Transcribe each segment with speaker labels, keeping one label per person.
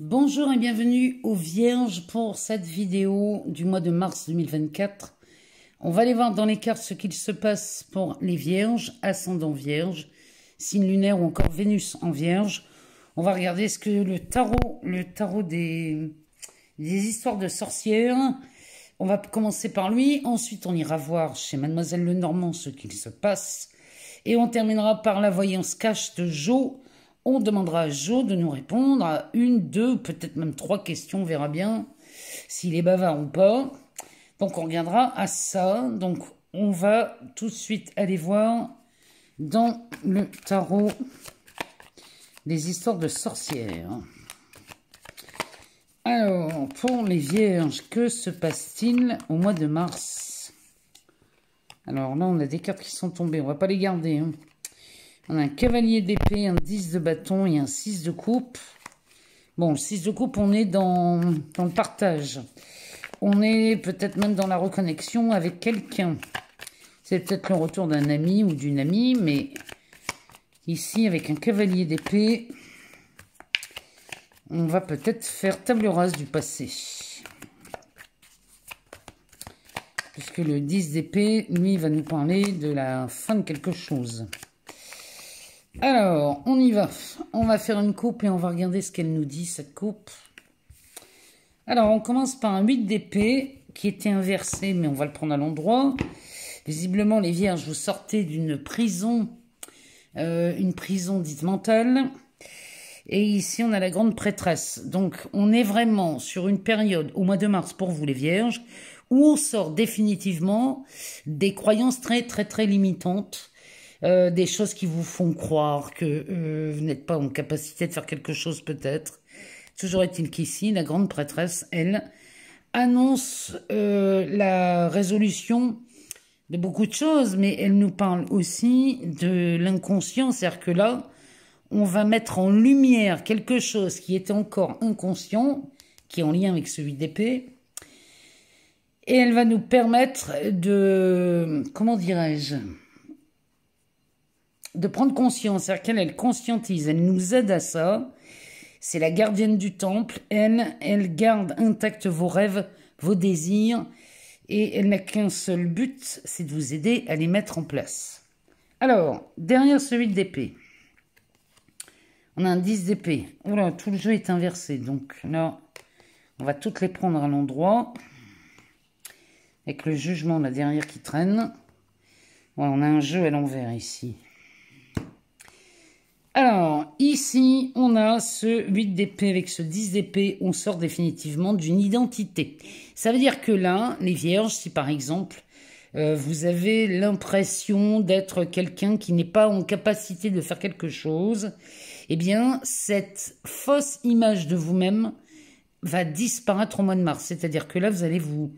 Speaker 1: Bonjour et bienvenue aux Vierges pour cette vidéo du mois de mars 2024. On va aller voir dans les cartes ce qu'il se passe pour les Vierges, ascendant Vierge, signe lunaire ou encore Vénus en Vierge. On va regarder ce que le tarot, le tarot des, histoires de sorcières. On va commencer par lui, ensuite on ira voir chez Mademoiselle Lenormand ce qu'il se passe. Et on terminera par la voyance cache de Joe. On demandera à Joe de nous répondre à une, deux, peut-être même trois questions, on verra bien s'il est bavard ou pas. Donc on reviendra à ça. Donc on va tout de suite aller voir dans le tarot des histoires de sorcières. Alors, pour les vierges, que se passe-t-il au mois de mars Alors là, on a des cartes qui sont tombées, on va pas les garder. Hein. On a un cavalier d'épée, un 10 de bâton et un 6 de coupe. Bon, 6 de coupe, on est dans, le partage. On est peut-être même dans la reconnexion avec quelqu'un. C'est peut-être le retour d'un ami ou d'une amie, mais ici, avec un cavalier d'épée, on va peut-être faire table rase du passé. Puisque le 10 d'épée, lui, va nous parler de la fin de quelque chose. Alors, on y va. On va faire une coupe et on va regarder ce qu'elle nous dit, cette coupe. Alors, on commence par un 8 d'épée qui était inversé, mais on va le prendre à l'endroit. Visiblement, les vierges, vous sortez d'une prison, euh, une prison dite mentale. Et ici, on a la grande prêtresse. Donc, on est vraiment sur une période, au mois de mars pour vous les vierges, où on sort définitivement des croyances très, très, très limitantes euh, des choses qui vous font croire que euh, vous n'êtes pas en capacité de faire quelque chose peut-être. Toujours est-il qu'ici, la grande prêtresse, elle, annonce euh, la résolution de beaucoup de choses, mais elle nous parle aussi de l'inconscient, c'est-à-dire que là, on va mettre en lumière quelque chose qui était encore inconscient, qui est en lien avec celui d'épée, et elle va nous permettre de, comment dirais-je, de prendre conscience, c'est-à-dire qu'elle, elle conscientise, elle nous aide à ça. C'est la gardienne du temple, elle, elle garde intact vos rêves, vos désirs, et elle n'a qu'un seul but, c'est de vous aider à les mettre en place. Alors, derrière celui d'épée, on a un 10 d'épée. Voilà, tout le jeu est inversé, donc là, on va toutes les prendre à l'endroit, avec le jugement la derrière qui traîne. on a un jeu à l'envers ici. Alors, ici, on a ce 8 d'épée avec ce 10 d'épée. On sort définitivement d'une identité. Ça veut dire que là, les vierges, si par exemple, euh, vous avez l'impression d'être quelqu'un qui n'est pas en capacité de faire quelque chose, eh bien, cette fausse image de vous-même va disparaître au mois de mars. C'est-à-dire que là, vous allez vous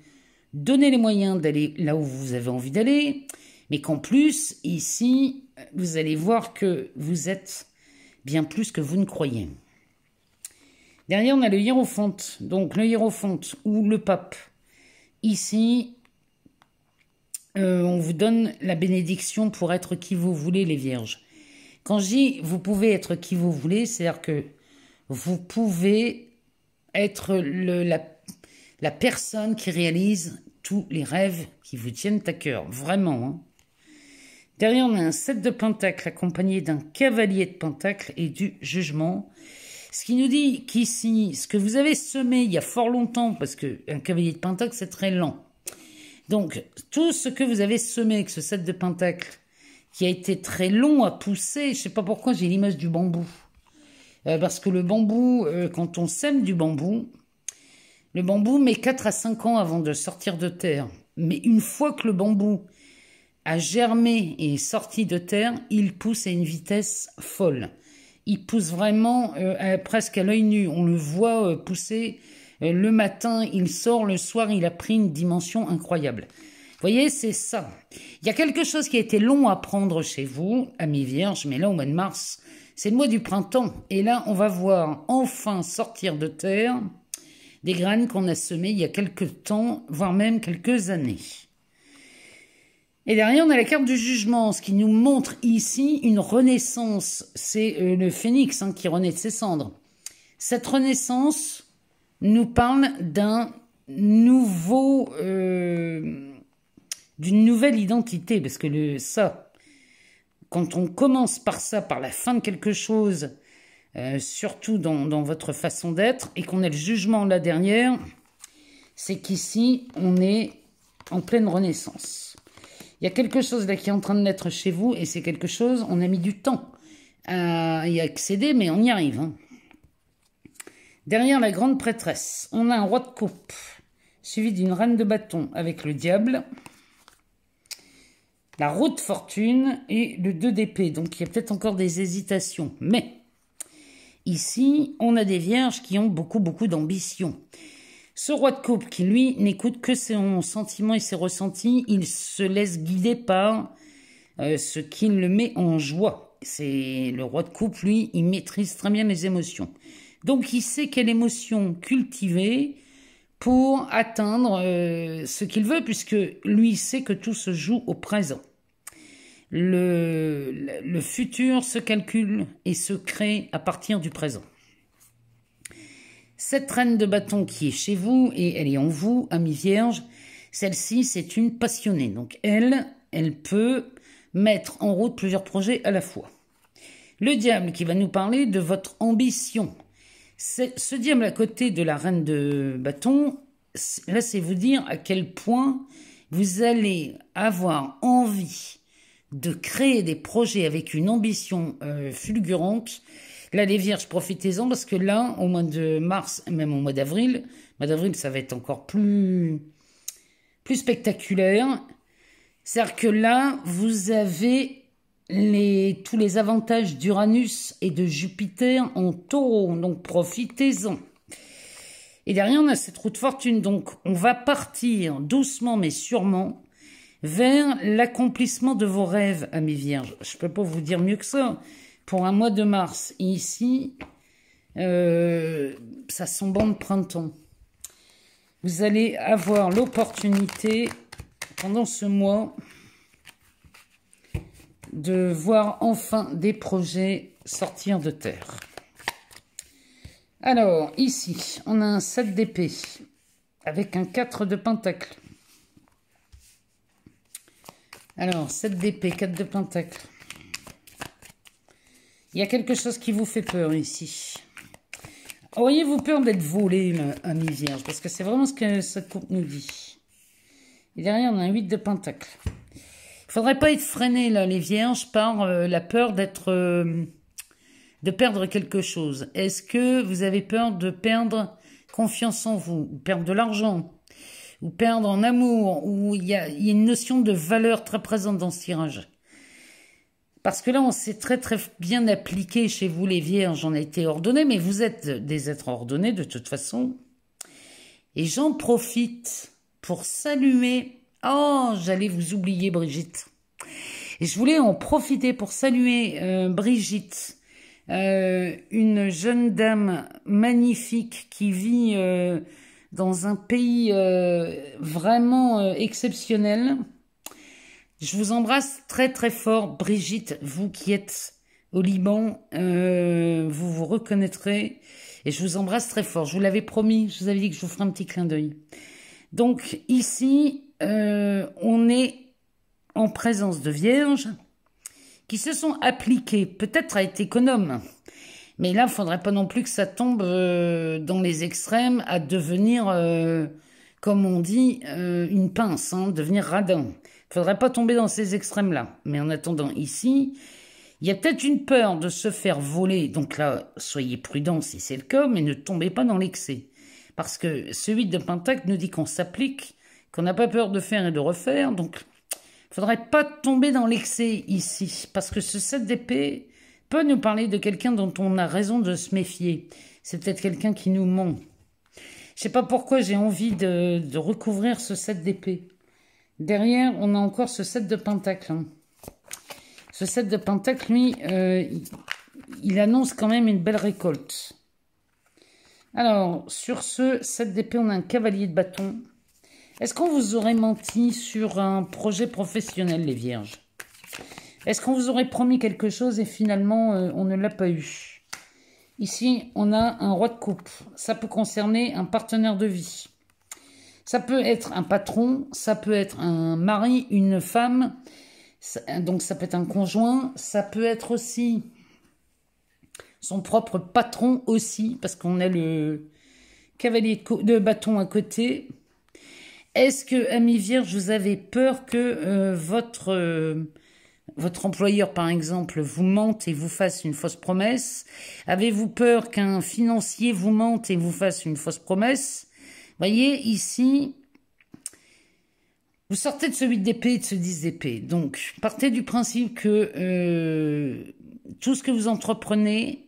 Speaker 1: donner les moyens d'aller là où vous avez envie d'aller, mais qu'en plus, ici, vous allez voir que vous êtes bien plus que vous ne croyez. Derrière, on a le hiérophante. Donc, le hiérophante ou le pape. Ici, euh, on vous donne la bénédiction pour être qui vous voulez, les vierges. Quand je dis vous pouvez être qui vous voulez, c'est-à-dire que vous pouvez être la, la, personne qui réalise tous les rêves qui vous tiennent à cœur. Vraiment. Hein. Derrière, on a un set de pentacle accompagné d'un cavalier de pentacle et du jugement. Ce qui nous dit qu'ici, ce que vous avez semé il y a fort longtemps, parce qu'un cavalier de pentacle, c'est très lent. Donc, tout ce que vous avez semé avec ce set de pentacle, qui a été très long à pousser, je ne sais pas pourquoi j'ai l'image du bambou. Euh, parce que le bambou, euh, quand on sème du bambou, le bambou met 4 à 5 ans avant de sortir de terre. Mais une fois que le bambou a germé et sorti de terre, il pousse à une vitesse folle. Il pousse vraiment euh, presque à l'œil nu. On le voit euh, pousser euh, le matin, il sort le soir, il a pris une dimension incroyable. Vous voyez, c'est ça. Il y a quelque chose qui a été long à prendre chez vous, amis vierges, mais là, au mois de mars, c'est le mois du printemps. Et là, on va voir enfin sortir de terre des graines qu'on a semées il y a quelques temps, voire même quelques années. Et derrière, on a la carte du jugement, ce qui nous montre ici une renaissance. C'est euh, le phénix hein, qui renaît de ses cendres. Cette renaissance nous parle d'un nouveau, euh, d'une nouvelle identité, parce que le ça, quand on commence par ça, par la fin de quelque chose, euh, surtout dans, votre façon d'être, et qu'on a le jugement la dernière, c'est qu'ici, on est en pleine renaissance. Il y a quelque chose là qui est en train de naître chez vous et c'est quelque chose, on a mis du temps à y accéder, mais on y arrive. Hein. Derrière la grande prêtresse, on a un roi de coupe, suivi d'une reine de bâton avec le diable, la roue de fortune et le 2 d'épée. Donc il y a peut-être encore des hésitations, mais ici, on a des vierges qui ont beaucoup, beaucoup d'ambition. Ce roi de coupe qui, lui, n'écoute que ses sentiments, et ses ressentis, il se laisse guider par euh, ce qui le met en joie. C'est le roi de coupe, lui, il maîtrise très bien les émotions. Donc il sait quelle émotion cultiver pour atteindre euh, ce qu'il veut, puisque lui sait que tout se joue au présent. le futur se calcule et se crée à partir du présent. Cette reine de bâton qui est chez vous et elle est en vous, amie vierge, celle-ci, c'est une passionnée. Donc elle, elle peut mettre en route plusieurs projets à la fois. Le diable qui va nous parler de votre ambition. Ce diable à côté de la reine de bâton, là c'est vous dire à quel point vous allez avoir envie de créer des projets avec une ambition euh, fulgurante Là, les vierges, profitez-en parce que là, au mois de mars, même au mois d'avril, mois d'avril, ça va être encore plus, plus spectaculaire. C'est-à-dire que là, vous avez les, tous les avantages d'Uranus et de Jupiter en taureau, donc profitez-en. Et derrière, on a cette roue de fortune, donc on va partir doucement mais sûrement vers l'accomplissement de vos rêves, amis vierges. Je ne peux pas vous dire mieux que ça pour un mois de mars. ici, euh, ça sent bon de printemps. Vous allez avoir l'opportunité, pendant ce mois, de voir enfin des projets sortir de terre. Alors, ici, on a un 7 d'épée avec un 4 de pentacle. Alors, 7 d'épée, 4 de pentacle. Il y a quelque chose qui vous fait peur ici. Auriez-vous peur d'être volé, ami vierge Parce que c'est vraiment ce que cette coupe nous dit. Et derrière, on a un 8 de pentacle. Il faudrait pas être freiné, là, les vierges, par euh, la peur d'être... Euh, de perdre quelque chose. Est-ce que vous avez peur de perdre confiance en vous, ou perdre de l'argent, ou perdre en amour, ou il y a une notion de valeur très présente dans ce tirage parce que là, on s'est très très bien appliqué chez vous les vierges, hein, j'en ai été ordonné, mais vous êtes des êtres ordonnés de toute façon. Et j'en profite pour saluer. Oh, j'allais vous oublier Brigitte. Et je voulais en profiter pour saluer euh, Brigitte, euh, une jeune dame magnifique qui vit euh, dans un pays vraiment exceptionnel. Je vous embrasse très très fort, Brigitte, vous qui êtes au Liban, euh, vous vous reconnaîtrez. Et je vous embrasse très fort. Je vous l'avais promis, je vous avais dit que je vous ferai un petit clin d'œil. Donc ici, euh, on est en présence de vierges qui se sont appliquées, peut-être à être économes, mais là, il ne faudrait pas non plus que ça tombe euh, dans les extrêmes à devenir, comme on dit, une pince, hein, devenir radin. Faudrait pas tomber dans ces extrêmes-là. Mais en attendant, ici, il y a peut-être une peur de se faire voler. Donc là, soyez prudents si c'est le cas, mais ne tombez pas dans l'excès. Parce que celui de Pentacle nous dit qu'on s'applique, qu'on n'a pas peur de faire et de refaire. Donc, faudrait pas tomber dans l'excès ici. Parce que ce 7 d'épée peut nous parler de quelqu'un dont on a raison de se méfier. C'est peut-être quelqu'un qui nous ment. Je sais pas pourquoi j'ai envie de, de recouvrir ce 7 d'épée. Derrière, on a encore ce 7 de Pentacle. Hein. Ce 7 de Pentacle, lui, euh, il annonce quand même une belle récolte. Alors, sur ce 7 d'épée, on a un cavalier de bâton. Est-ce qu'on vous aurait menti sur un projet professionnel, les vierges Est-ce qu'on vous aurait promis quelque chose et finalement, euh, on ne l'a pas eu Ici, on a un roi de coupe. Ça peut concerner un partenaire de vie. Ça peut être un patron, ça peut être un mari, une femme, donc ça peut être un conjoint, ça peut être aussi son propre patron aussi, parce qu'on a le cavalier de bâton à côté. Est-ce que, ami vierge, vous avez peur que euh, votre, euh, votre employeur, par exemple, vous mente et vous fasse une fausse promesse Avez-vous peur qu'un financier vous mente et vous fasse une fausse promesse voyez, ici, vous sortez de ce 8 d'épée et de ce 10 d'épée. Donc, partez du principe que euh, tout ce que vous entreprenez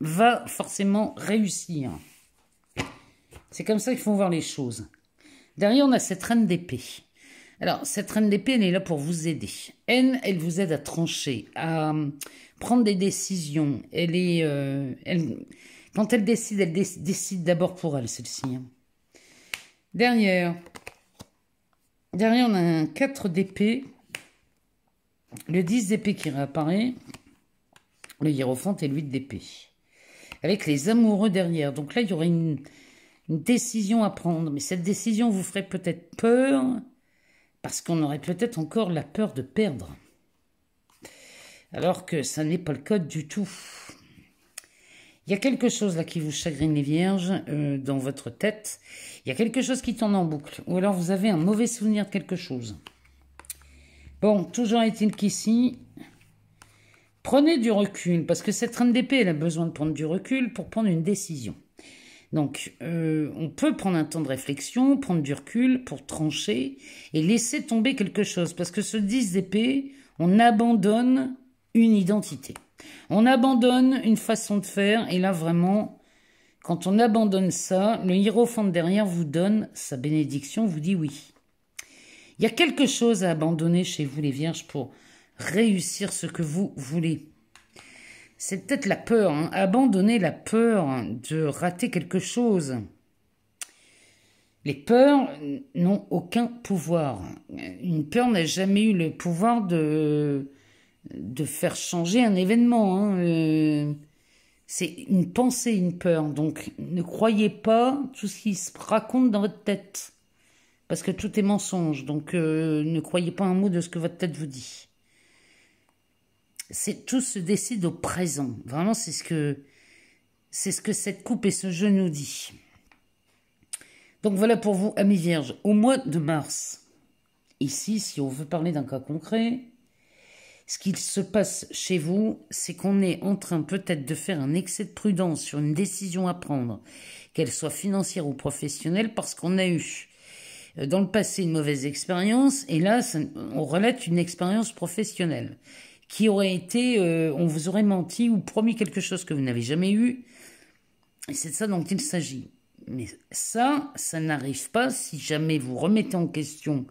Speaker 1: va forcément réussir. C'est comme ça qu'il faut voir les choses. Derrière, on a cette reine d'épée. Alors, cette reine d'épée, elle est là pour vous aider. Elle, elle vous aide à trancher, à euh, prendre des décisions. Elle est, euh, quand elle décide, elle décide d'abord pour elle, celle-ci. Hein. Derrière, derrière on a un 4 d'épée, le 10 d'épée qui réapparaît, le hiérophante et le 8 d'épée. Avec les amoureux derrière. Donc là, il y aurait une, une décision à prendre. Mais cette décision vous ferait peut-être peur, parce qu'on aurait peut-être encore la peur de perdre. Alors que ça n'est pas le code du tout. Il y a quelque chose là qui vous chagrine les vierges euh, dans votre tête. Il y a quelque chose qui tourne en boucle. Ou alors vous avez un mauvais souvenir de quelque chose. Bon, toujours est-il qu'ici, prenez du recul. Parce que cette reine d'épée, elle a besoin de prendre du recul pour prendre une décision. Donc, euh, on peut prendre un temps de réflexion, prendre du recul pour trancher et laisser tomber quelque chose. Parce que ce 10 d'épée, on abandonne une identité. On abandonne une façon de faire et là vraiment, quand on abandonne ça, le hiérophante derrière vous donne sa bénédiction, vous dit oui. Il y a quelque chose à abandonner chez vous les vierges pour réussir ce que vous voulez. C'est peut-être la peur, hein. abandonner la peur de rater quelque chose. Les peurs n'ont aucun pouvoir. Une peur n'a jamais eu le pouvoir de de faire changer un événement. Hein, euh, c'est une pensée, une peur. Donc ne croyez pas tout ce qui se raconte dans votre tête. Parce que tout est mensonge. Donc euh, ne croyez pas un mot de ce que votre tête vous dit. C'est tout se décide au présent. Vraiment, c'est ce que c'est ce que cette coupe et ce jeu nous dit. Donc voilà pour vous, amis vierges, au mois de mars. Ici, si on veut parler d'un cas concret, ce qu'il se passe chez vous, c'est qu'on est en train peut-être de faire un excès de prudence sur une décision à prendre, qu'elle soit financière ou professionnelle, parce qu'on a eu euh, dans le passé une mauvaise expérience, et là, on relate une expérience professionnelle qui aurait été, euh, on vous aurait menti ou promis quelque chose que vous n'avez jamais eu. Et c'est de ça dont il s'agit. Mais ça, ça n'arrive pas si jamais vous remettez en question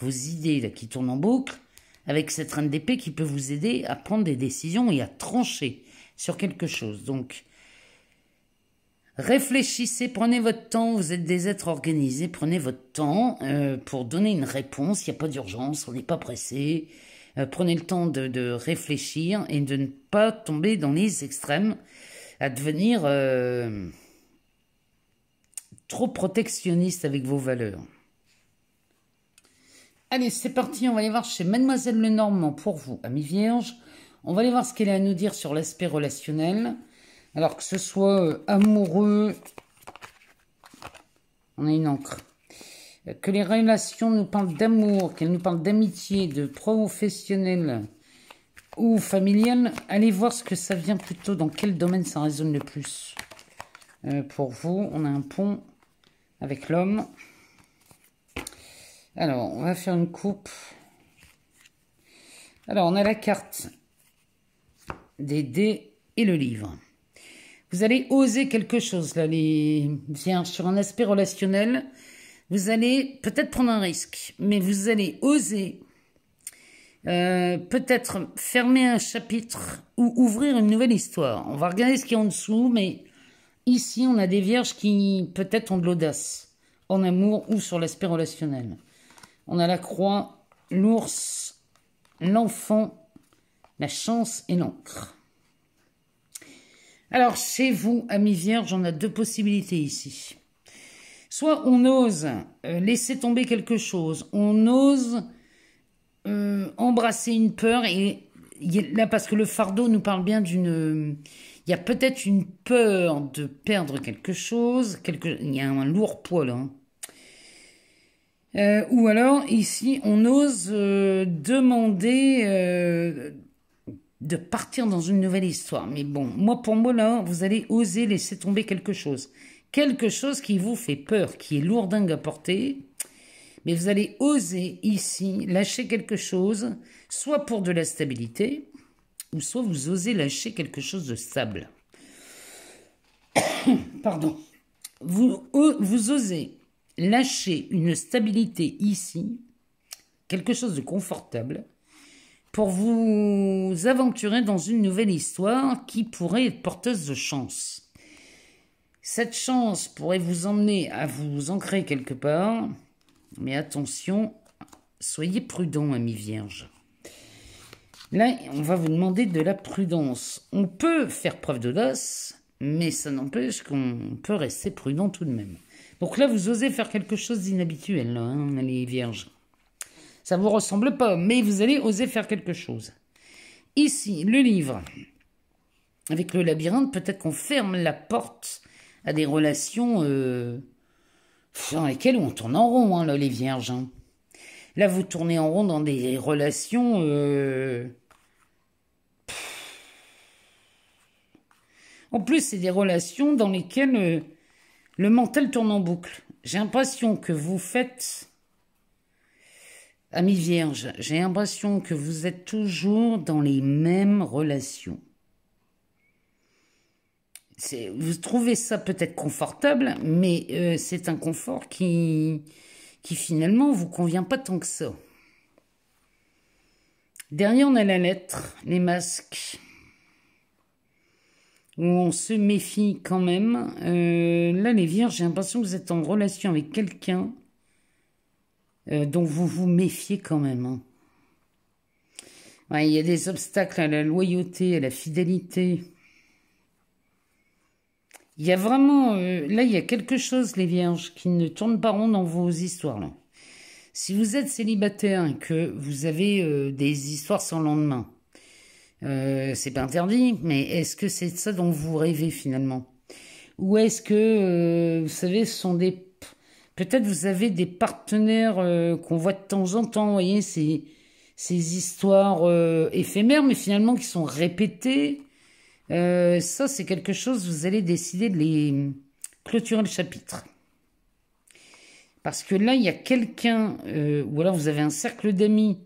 Speaker 1: vos idées là, qui tournent en boucle, avec cette reine d'épée qui peut vous aider à prendre des décisions et à trancher sur quelque chose. Donc, réfléchissez, prenez votre temps, vous êtes des êtres organisés, prenez votre temps euh, pour donner une réponse, il n'y a pas d'urgence, on n'est pas pressé. Euh, prenez le temps de, réfléchir et de ne pas tomber dans les extrêmes, à devenir euh, trop protectionniste avec vos valeurs. Allez, c'est parti, on va aller voir chez Mademoiselle Lenormand pour vous, amie vierge. On va aller voir ce qu'elle a à nous dire sur l'aspect relationnel. Alors que ce soit euh, amoureux, on a une encre. Euh, que les relations nous parlent d'amour, qu'elles nous parlent d'amitié, de professionnel ou familial. Allez voir ce que ça vient plutôt, dans quel domaine ça résonne le plus. Euh, pour vous, on a un pont avec l'homme. Alors, on va faire une coupe. Alors, on a la carte des dés et le livre. Vous allez oser quelque chose, là, les vierges, sur un aspect relationnel. Vous allez peut-être prendre un risque, mais vous allez oser euh, peut-être fermer un chapitre ou ouvrir une nouvelle histoire. On va regarder ce qu'il y a en dessous, mais ici, on a des vierges qui peut-être ont de l'audace en amour ou sur l'aspect relationnel. On a la croix, l'ours, l'enfant, la chance et l'encre. Alors, chez vous, amis vierges, on a deux possibilités ici. Soit on ose euh, laisser tomber quelque chose, on ose euh, embrasser une peur, et là, parce que le fardeau nous parle bien d'une... Il y a peut-être une peur de perdre quelque chose, il y a un lourd poids là. Hein. Euh, ou alors, ici, on ose euh, demander euh, de partir dans une nouvelle histoire. Mais bon, moi, pour moi, là, vous allez oser laisser tomber quelque chose. Quelque chose qui vous fait peur, qui est lourdingue à porter. Mais vous allez oser, ici, lâcher quelque chose, soit pour de la stabilité, ou soit vous osez lâcher quelque chose de stable. Pardon. Vous, vous osez lâcher une stabilité ici, quelque chose de confortable, pour vous aventurer dans une nouvelle histoire qui pourrait être porteuse de chance. Cette chance pourrait vous emmener à vous ancrer quelque part, mais attention, soyez prudent, amis vierge. Là, on va vous demander de la prudence. On peut faire preuve d'audace, mais ça n'empêche qu'on peut rester prudent tout de même. Donc là, vous osez faire quelque chose d'inhabituel, hein, les vierges. Ça ne vous ressemble pas, mais vous allez oser faire quelque chose. Ici, le livre. Avec le labyrinthe, peut-être qu'on ferme la porte à des relations euh, dans lesquelles on tourne en rond, hein, là, les vierges. Hein. Là, vous tournez en rond dans des relations... Euh, en plus, c'est des relations dans lesquelles euh, le mental tourne en boucle. J'ai l'impression que vous faites... Amis vierges, j'ai l'impression que vous êtes toujours dans les mêmes relations. Vous trouvez ça peut-être confortable, mais euh, c'est un confort qui, qui finalement vous convient pas tant que ça. Derrière, on a la lettre, les masques où on se méfie quand même. Euh, là, les vierges, j'ai l'impression que vous êtes en relation avec quelqu'un euh, dont vous vous méfiez quand même. Hein. il y a des obstacles à la loyauté, à la fidélité. Il y a vraiment... Euh, là, il y a quelque chose, les vierges, qui ne tourne pas rond dans vos histoires. Si vous êtes célibataire et que vous avez des histoires sans lendemain, euh, c'est pas interdit, mais est-ce que c'est ça dont vous rêvez finalement Ou est-ce que, euh, vous savez, ce sont des... Peut-être vous avez des partenaires euh, qu'on voit de temps en temps, vous voyez, ces, ces histoires éphémères, mais finalement qui sont répétées. ça, c'est quelque chose, vous allez décider de les hum, clôturer le chapitre. Parce que là, il y a quelqu'un, ou alors vous avez un cercle d'amis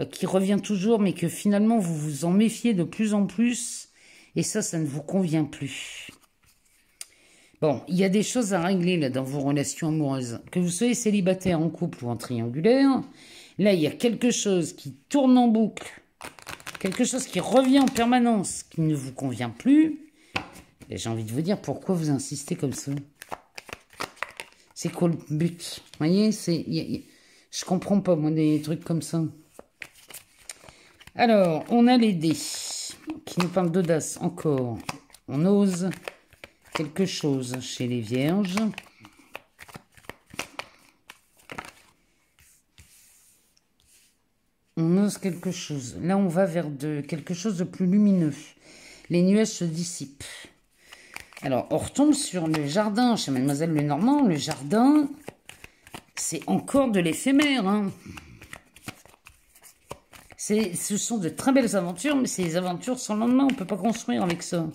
Speaker 1: euh, qui revient toujours, mais que finalement vous vous en méfiez de plus en plus, et ça, ça ne vous convient plus. Bon, il y a des choses à régler là dans vos relations amoureuses. Que vous soyez célibataire, en couple ou en triangulaire, là, il y a quelque chose qui tourne en boucle, quelque chose qui revient en permanence, qui ne vous convient plus. Et j'ai envie de vous dire pourquoi vous insistez comme ça. C'est quoi le but Vous voyez, je comprends pas, moi, des trucs comme ça. Alors, on a les dés qui nous parlent d'audace encore. On ose quelque chose chez les vierges. On ose quelque chose. Là, on va vers quelque chose de plus lumineux. Les nuages se dissipent. Alors, on retombe sur le jardin chez Mademoiselle Lenormand. Le jardin, c'est encore de l'éphémère. Hein ce sont de très belles aventures, mais ces des aventures sans lendemain. On ne peut pas construire avec ça.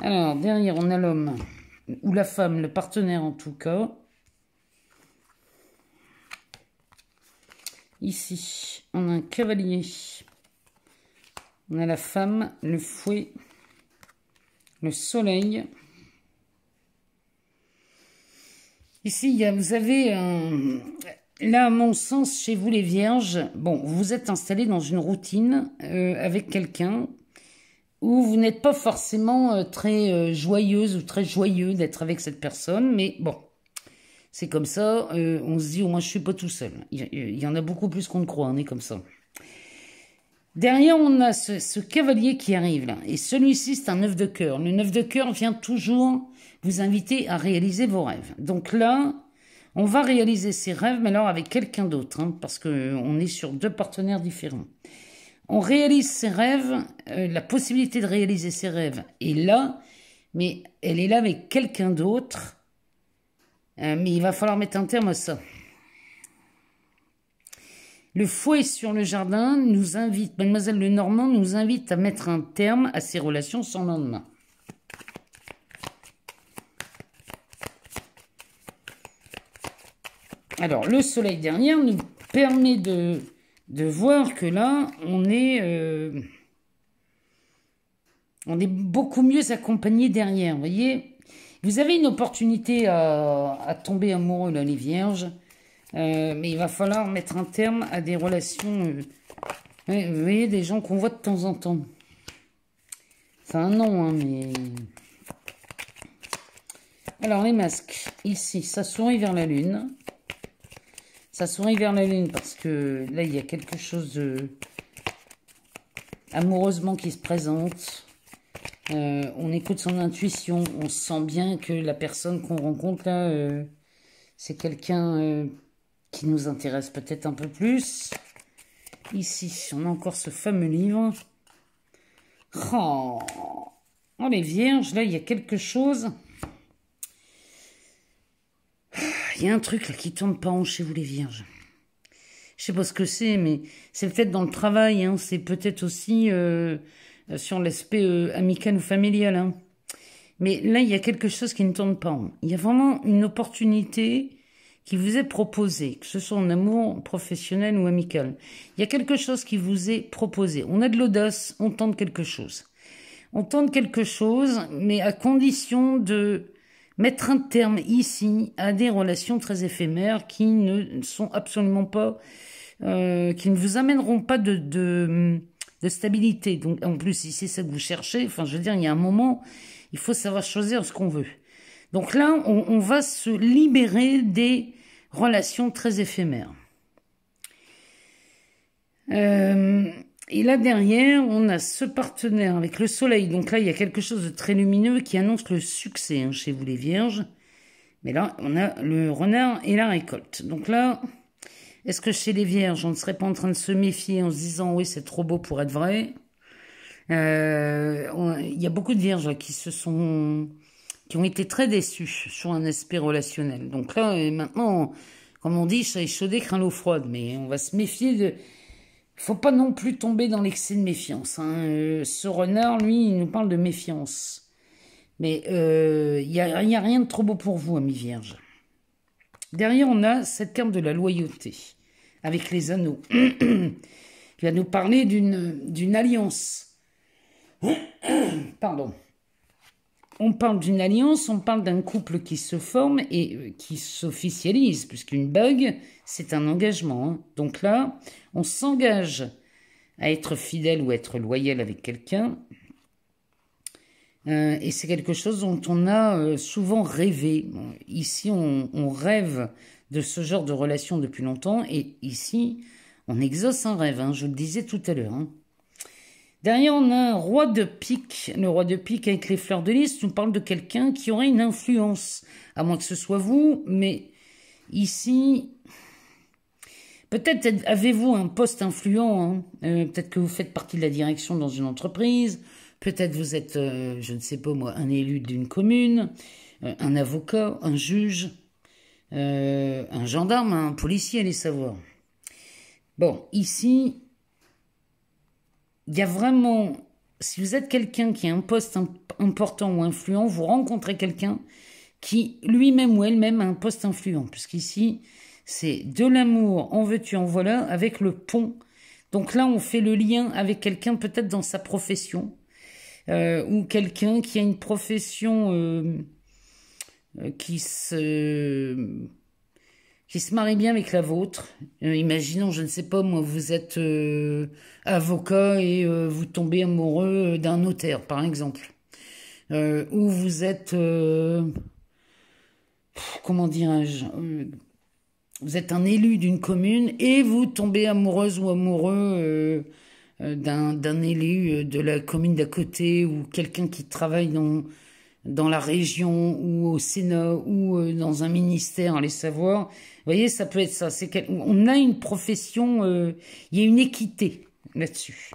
Speaker 1: Alors, derrière, on a l'homme, ou la femme, le partenaire en tout cas. Ici, on a un cavalier. On a la femme, le fouet, le soleil. Ici, vous avez un, là, à mon sens, chez vous les vierges, bon, vous êtes installés dans une routine euh, avec quelqu'un où vous n'êtes pas forcément euh, très euh, joyeuse ou très joyeux d'être avec cette personne, mais bon, c'est comme ça, on se dit au moins je suis pas tout seul. Il, y, en a beaucoup plus qu'on ne croit, on est comme ça. Derrière, on a ce, cavalier qui arrive là, et celui-ci, c'est un œuf de cœur. Le neuf de cœur vient toujours vous inviter à réaliser vos rêves. Donc là, on va réaliser ses rêves, mais alors avec quelqu'un d'autre, hein, parce qu'on euh, est sur deux partenaires différents. On réalise ses rêves, euh, la possibilité de réaliser ses rêves est là, mais elle est là avec quelqu'un d'autre. Euh, mais il va falloir mettre un terme à ça. Le fouet sur le jardin nous invite, mademoiselle Lenormand nous invite à mettre un terme à ces relations sans lendemain. Alors, le soleil dernier nous permet de, voir que là, on est, euh, on est beaucoup mieux accompagné derrière, vous voyez Vous avez une opportunité à, tomber amoureux, là, les vierges, euh, mais il va falloir mettre un terme à des relations, euh, vous voyez, des gens qu'on voit de temps en temps. Enfin, un hein, mais... Alors, les masques, ici, ça sourit vers la lune. Ça sourit vers la lune parce que là, il y a quelque chose de amoureusement qui se présente. Euh, on écoute son intuition, on sent bien que la personne qu'on rencontre là, euh, c'est quelqu'un euh, qui nous intéresse peut-être un peu plus. Ici, on a encore ce fameux livre. oh les vierges, là, il y a quelque chose. Il y a un truc là, qui tourne pas en chez vous les vierges. Je sais pas ce que c'est, mais c'est peut-être dans le travail, hein, c'est peut-être aussi euh, sur l'aspect euh, amical ou familial. Hein. Mais là, il y a quelque chose qui ne tourne pas Il y a vraiment une opportunité qui vous est proposée, que ce soit en amour professionnel ou amical. Il y a quelque chose qui vous est proposé. On a de l'audace, on tente quelque chose. On tente quelque chose, mais à condition de mettre un terme ici à des relations très éphémères qui ne sont absolument pas, euh, qui ne vous amèneront pas de, de, stabilité. Donc en plus, si c'est ça que vous cherchez, enfin je veux dire, il y a un moment, il faut savoir choisir ce qu'on veut. Donc là, on, va se libérer des relations très éphémères. Euh, et là derrière, on a ce partenaire avec le soleil. Donc là, il y a quelque chose de très lumineux qui annonce le succès hein, chez vous les vierges. Mais là, on a le renard et la récolte. Donc là, est-ce que chez les vierges, on ne serait pas en train de se méfier en se disant oui, c'est trop beau pour être vrai euh, Il y a beaucoup de vierges qui se sont qui ont été très déçues sur un aspect relationnel. Donc là, euh, maintenant, comme on dit, ça chaudé, craint l'eau froide, mais on va se méfier de, faut pas non plus tomber dans l'excès de méfiance. Hein. Euh, ce renard, lui, il nous parle de méfiance. Mais il euh, n'y a, rien de trop beau pour vous, amis vierge. Derrière, on a cette carte de la loyauté, avec les anneaux, Il va nous parler d'une alliance. Pardon on parle d'une alliance, on parle d'un couple qui se forme et euh, qui s'officialise, puisqu'une bug, c'est un engagement. Hein. Donc là, on s'engage à être fidèle ou à être loyal avec quelqu'un. Euh, et c'est quelque chose dont on a euh, souvent rêvé. Ici, on, rêve de ce genre de relation depuis longtemps, et ici, on exauce un rêve, hein. je le disais tout à l'heure. Hein. Derrière, on a un roi de pique. Le roi de pique avec les fleurs de liste nous parle de quelqu'un qui aurait une influence. À moins que ce soit vous, mais ici, peut-être avez-vous un poste influent. Hein. Euh, peut-être que vous faites partie de la direction dans une entreprise. Peut-être vous êtes, euh, je ne sais pas moi, un élu d'une commune, euh, un avocat, un juge, un gendarme, un policier, allez savoir. Bon, ici, il y a vraiment, si vous êtes quelqu'un qui a un poste important ou influent, vous rencontrez quelqu'un qui lui-même ou elle-même a un poste influent. Puisqu'ici, c'est de l'amour, en veux-tu, en voilà, avec le pont. Donc là, on fait le lien avec quelqu'un peut-être dans sa profession, euh, ou quelqu'un qui a une profession euh, euh, qui se qui se marie bien avec la vôtre. Euh, imaginons, je ne sais pas, moi, vous êtes euh, avocat et euh, vous tombez amoureux d'un notaire, par exemple. ou vous êtes... comment dirais-je Vous êtes un élu d'une commune et vous tombez amoureuse ou amoureux d'un élu de la commune d'à côté ou quelqu'un qui travaille dans dans la région ou au Sénat ou euh, dans un ministère, les savoir. Vous voyez, ça peut être ça. On a une profession, euh, il y a une équité là-dessus.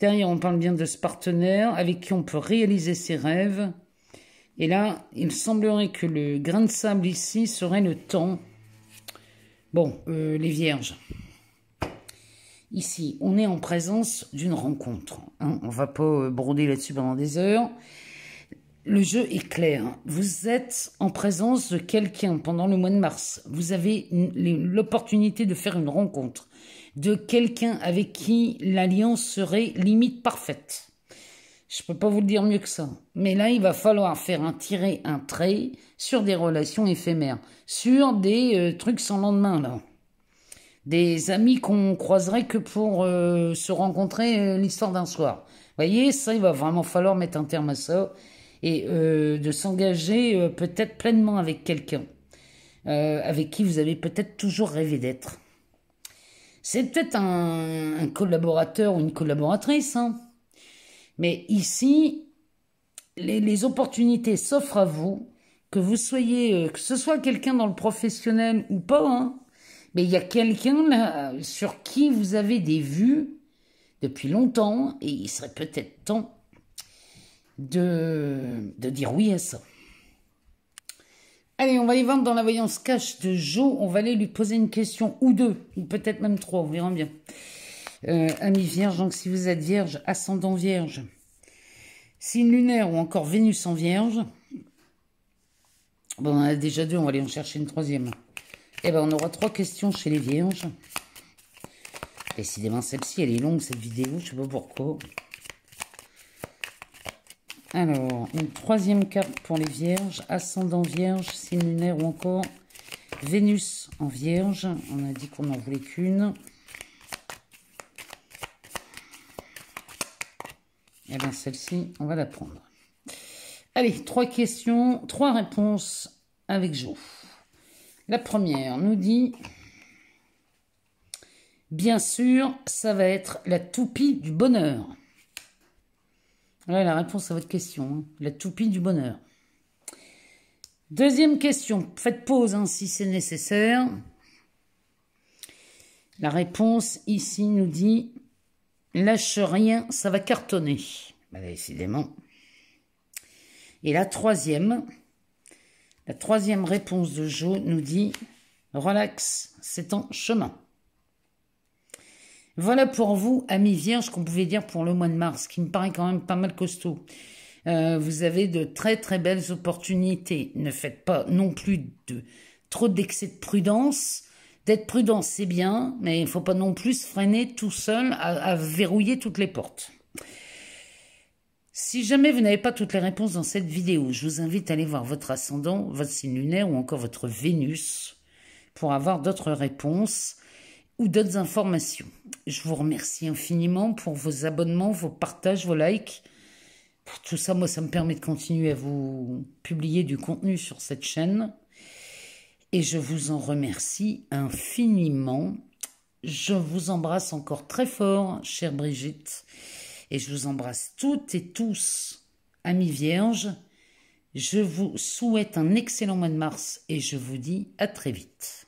Speaker 1: Derrière, on parle bien de ce partenaire avec qui on peut réaliser ses rêves. Et là, il semblerait que le grain de sable ici serait le temps. Bon, euh, les vierges. Ici, on est en présence d'une rencontre. Hein. on ne va pas broder là-dessus pendant des heures. Le jeu est clair. Vous êtes en présence de quelqu'un pendant le mois de mars. Vous avez l'opportunité de faire une rencontre de quelqu'un avec qui l'alliance serait limite parfaite. Je peux pas vous le dire mieux que ça. Mais là, il va falloir faire un tirer un trait sur des relations éphémères, sur des euh, trucs sans lendemain là. Des amis qu'on croiserait que pour euh, se rencontrer euh, l'histoire d'un soir. Vous voyez, ça, il va vraiment falloir mettre un terme à ça et euh, de s'engager euh, peut-être pleinement avec quelqu'un euh, avec qui vous avez peut-être toujours rêvé d'être. C'est peut-être un, collaborateur ou une collaboratrice, hein. mais ici, les, opportunités s'offrent à vous, que vous soyez, que ce soit quelqu'un dans le professionnel ou pas, hein. mais il y a quelqu'un sur qui vous avez des vues depuis longtemps et il serait peut-être temps de, de dire oui à ça. Allez, on va aller vendre dans la voyance cash de Jo. On va aller lui poser une question ou deux, ou peut-être même trois, on verra bien. Amis euh, ami vierge, donc si vous êtes vierge, ascendant vierge, signe lunaire ou encore Vénus en vierge, bon, on en a déjà deux, on va aller en chercher une troisième. Eh bien, on aura trois questions chez les vierges. Décidément, celle-ci, elle est longue, cette vidéo, je sais pas pourquoi. Alors, une troisième carte pour les vierges, ascendant vierge, signe lunaire ou encore Vénus en vierge. On a dit qu'on n'en voulait qu'une. Eh bien, celle-ci, on va la prendre. Allez, trois questions, trois réponses avec Jo. La première nous dit Bien sûr, ça va être la toupie du bonheur. Voilà la réponse à votre question. La toupie du bonheur. Deuxième question. Faites pause hein, si c'est nécessaire. La réponse ici nous dit lâche rien, ça va cartonner. Bah, décidément. Et la troisième, la troisième réponse de Jo nous dit relax, c'est en chemin. Voilà pour vous, amis vierges, qu'on pouvait dire pour le mois de mars, qui me paraît quand même pas mal costaud. Euh, vous avez de très très belles opportunités. Ne faites pas non plus de trop d'excès de prudence. D'être prudent, c'est bien, mais il ne faut pas non plus se freiner tout seul à, à verrouiller toutes les portes. Si jamais vous n'avez pas toutes les réponses dans cette vidéo, je vous invite à aller voir votre ascendant, votre signe lunaire ou encore votre Vénus pour avoir d'autres réponses ou d'autres informations. Je vous remercie infiniment pour vos abonnements, vos partages, vos likes. Pour Tout ça, moi, ça me permet de continuer à vous publier du contenu sur cette chaîne. Et je vous en remercie infiniment. Je vous embrasse encore très fort, chère Brigitte. Et je vous embrasse toutes et tous, amis vierges. Je vous souhaite un excellent mois de mars et je vous dis à très vite.